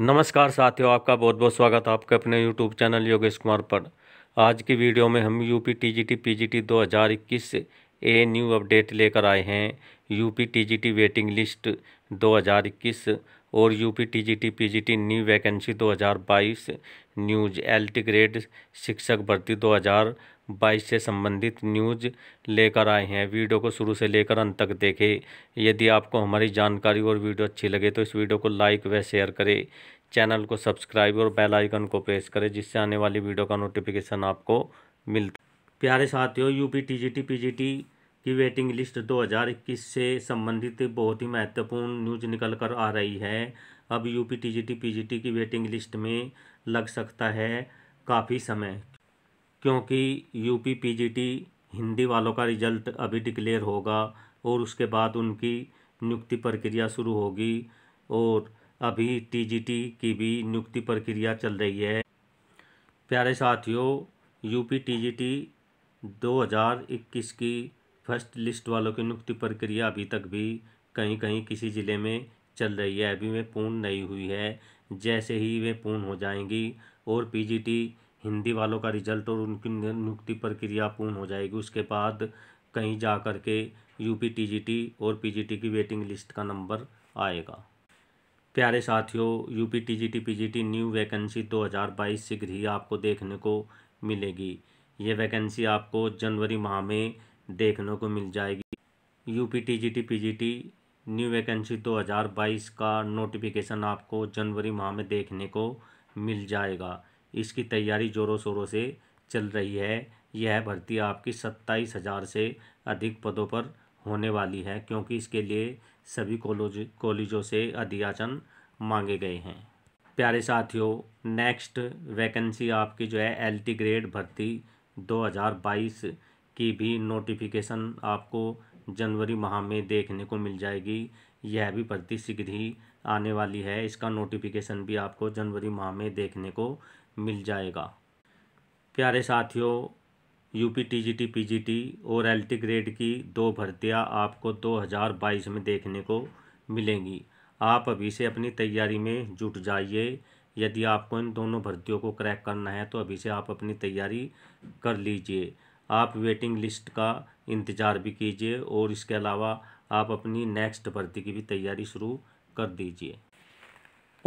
नमस्कार साथियों आपका बहुत बहुत स्वागत है आपके अपने यूट्यूब चैनल योगेश कुमार पर आज की वीडियो में हम यूपी टीजीटी पीजीटी 2021 से ए न्यू अपडेट लेकर आए हैं यूपी टीजीटी वेटिंग लिस्ट 2021 और UP TGT PGT new vacancy 2022 news LT grade शिक्षक भर्ती 2022 से संबंधित न्यूज लेकर आए हैं वीडियो को शुरू से लेकर अंत तक देखें यदि आपको हमारी जानकारी और वीडियो अच्छी लगे तो इस वीडियो को लाइक व शेयर करें चैनल को सब्सक्राइब और बेल आइकन को प्रेस करें जिससे आने वाली वीडियो का नोटिफिकेशन आपको मिलता प्यारे साथियों यूपी टीजीटी पीजीटी की वेटिंग लिस्ट 2021 से संबंधित बहुत ही महत्वपूर्ण न्यूज निकल कर आ रही है अब यूपी टीजीटी पीजीटी की वेटिंग लिस्ट में लग सकता है काफ़ी समय क्योंकि यूपी पीजीटी हिंदी वालों का रिजल्ट अभी डिक्लेयर होगा और उसके बाद उनकी नियुक्ति प्रक्रिया शुरू होगी और अभी टीजीटी की भी नियुक्ति प्रक्रिया चल रही है प्यारे साथियों यूपी टीजीटी 2021 की फर्स्ट लिस्ट वालों की नियुक्ति प्रक्रिया अभी तक भी कहीं कहीं किसी ज़िले में चल रही है अभी वे पूर्ण नहीं हुई है जैसे ही वे पूर्ण हो जाएंगी और पीजीटी हिंदी वालों का रिजल्ट और उनकी नियुक्ति प्रक्रिया पूर्ण हो जाएगी उसके बाद कहीं जा कर के यू और पी की वेटिंग लिस्ट का नंबर आएगा प्यारे साथियों U P T T G P G T new vacancy 2022 शीघ्र ही आपको देखने को मिलेगी ये वैकेंसी आपको जनवरी माह में देखने को मिल जाएगी U P T G T P G T new vacancy 2022 का नोटिफिकेशन आपको जनवरी माह में देखने को मिल जाएगा इसकी तैयारी ज़ोरों शोरों से चल रही है यह भर्ती आपकी सत्ताईस हज़ार से अधिक पदों पर होने वाली है क्योंकि इसके लिए सभी कॉलेज कॉलेजों से अधियाचन मांगे गए हैं प्यारे साथियों नेक्स्ट वैकेंसी आपकी जो है एल ग्रेड भर्ती 2022 की भी नोटिफिकेशन आपको जनवरी माह में देखने को मिल जाएगी यह भी भर्ती शीघ्र ही आने वाली है इसका नोटिफिकेशन भी आपको जनवरी माह में देखने को मिल जाएगा प्यारे साथियों यूपी टीजीटी पीजीटी और एलटी ग्रेड की दो भर्तियां आपको 2022 में देखने को मिलेंगी आप अभी से अपनी तैयारी में जुट जाइए यदि आपको इन दोनों भर्तियों को क्रैक करना है तो अभी से आप अपनी तैयारी कर लीजिए आप वेटिंग लिस्ट का इंतज़ार भी कीजिए और इसके अलावा आप अपनी नेक्स्ट भर्ती की भी तैयारी शुरू कर दीजिए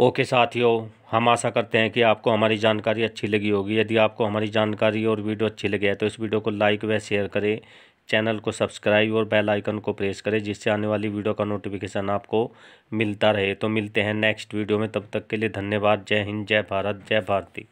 ओके साथियों हम आशा करते हैं कि आपको हमारी जानकारी अच्छी लगी होगी यदि आपको हमारी जानकारी और वीडियो अच्छी लगी है तो इस वीडियो को लाइक व शेयर करें चैनल को सब्सक्राइब और बेल आइकन को प्रेस करें जिससे आने वाली वीडियो का नोटिफिकेशन आपको मिलता रहे तो मिलते हैं नेक्स्ट वीडियो में तब तक के लिए धन्यवाद जय हिंद जय भारत जय भारती